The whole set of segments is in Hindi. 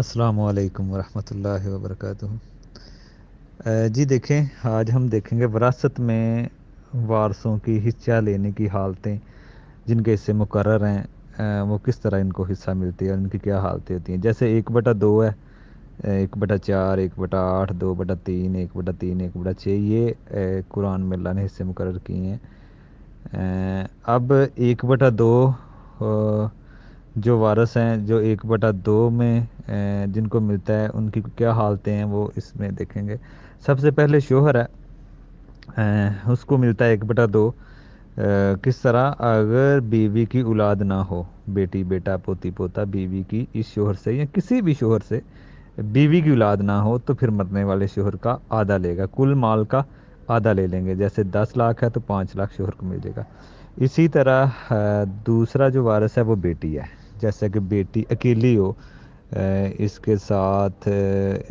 अस्सलाम वालेकुम रहमतुल्लाहि व जी देखें आज हम देखेंगे विरासत में वारसों की हिस्सा लेने की हालतें जिनके हिस्से मुकर हैं वो किस तरह इनको हिस्सा मिलती है और इनकी क्या हालतें होती हैं जैसे एक बटा दो है एक बटा चार एक बटा आठ दो बटा तीन एक बटा तीन एक बटा छः ये कुरान में अल्लाह ने हिस्से मुकर किए हैं अब एक बटा दो जो वारस हैं जो एक बटा दो में जिनको मिलता है उनकी क्या हालतें हैं वो इसमें देखेंगे सबसे पहले शोहर है उसको मिलता है एक बटा दो किस तरह अगर बीवी की औलाद ना हो बेटी बेटा पोती पोता बीवी की इस शोहर से या किसी भी शोहर से बीवी की औलाद ना हो तो फिर मरने वाले शोहर का आधा लेगा कुल माल का आधा ले लेंगे जैसे दस लाख है तो पाँच लाख शोहर को मिलेगा इसी तरह दूसरा जो वारस है वो बेटी है जैसे कि बेटी अकेली हो इसके साथ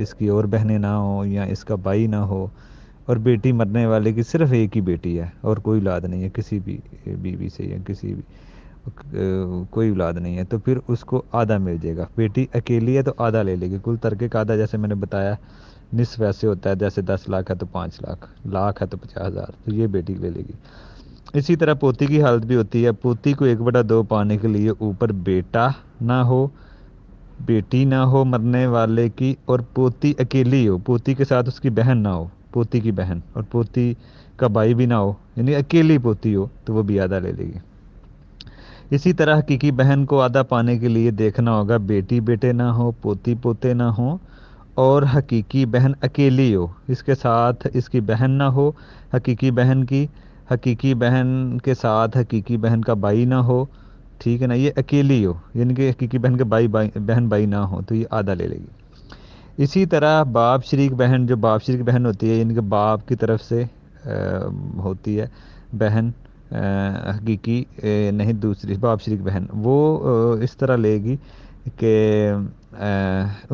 इसकी और बहनें ना हो या इसका भाई ना हो और बेटी मरने वाले की सिर्फ एक ही बेटी है और कोई औलाद नहीं है किसी भी बीवी से या किसी भी कोई औलाद नहीं है तो फिर उसको आधा मिल जाएगा बेटी अकेली है तो आधा ले लेगी कुल तरके का आधा जैसे मैंने बताया निस वैसे होता है जैसे दस लाख है तो पाँच लाख लाख है तो पचास हज़ार तो ये बेटी ले लेगी इसी तरह पोती की हालत भी होती है पोती को एक बटा दो पाने के लिए ऊपर बेटा ना हो बेटी ना हो मरने वाले की और पोती अकेली हो पोती के साथ उसकी बहन ना हो पोती की बहन और पोती का भाई भी ना हो यानी अकेली पोती हो तो वो भी आधा ले लेगी इसी तरह हकीकी बहन को आधा पाने के लिए देखना होगा बेटी बेटे ना हो पोती पोते ना हो और हकीकी बहन अकेली हो इसके साथ इसकी बहन ना हो हकीकी बहन की हकीकी बहन के साथ हकीकी बहन का भाई ना हो ठीक है ना ये अकेली हो यानी कि हकीकी बहन के भाई बहन भाई ना हो तो ये आधा ले लेगी इसी तरह बाप शरीक बहन जो बाप शरीक बहन होती है यानी कि बाप की तरफ से आ, होती है बहन हकीकी नहीं दूसरी बाप शरीक बहन वो इस तरह लेगी कि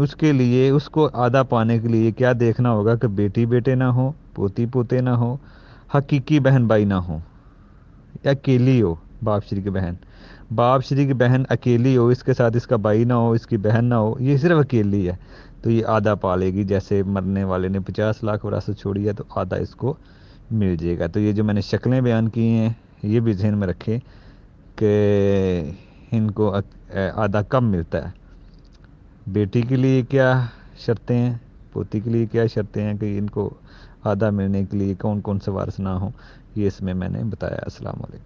उसके लिए उसको आधा पाने के लिए क्या देखना होगा कि बेटी बेटे ना हो पोती पोते ना हो हकीकी बहन भाई ना हो अकेली हो बाप श्री की बहन बाप श्री की बहन अकेली हो इसके साथ इसका भाई ना हो इसकी बहन ना हो ये सिर्फ अकेली है तो ये आधा पालेगी जैसे मरने वाले ने पचास लाख वरासत छोड़ी है तो आधा इसको मिल जाएगा तो ये जो मैंने शक्लें बयान की हैं ये भी जहन में रखें कि इनको आधा कम मिलता है बेटी के लिए क्या शर्तें हैं पोती के लिए क्या शर्तें हैं कि इनको आधा मिलने के लिए कौन कौन से वारस ना हो ये इसमें मैंने बताया असलकम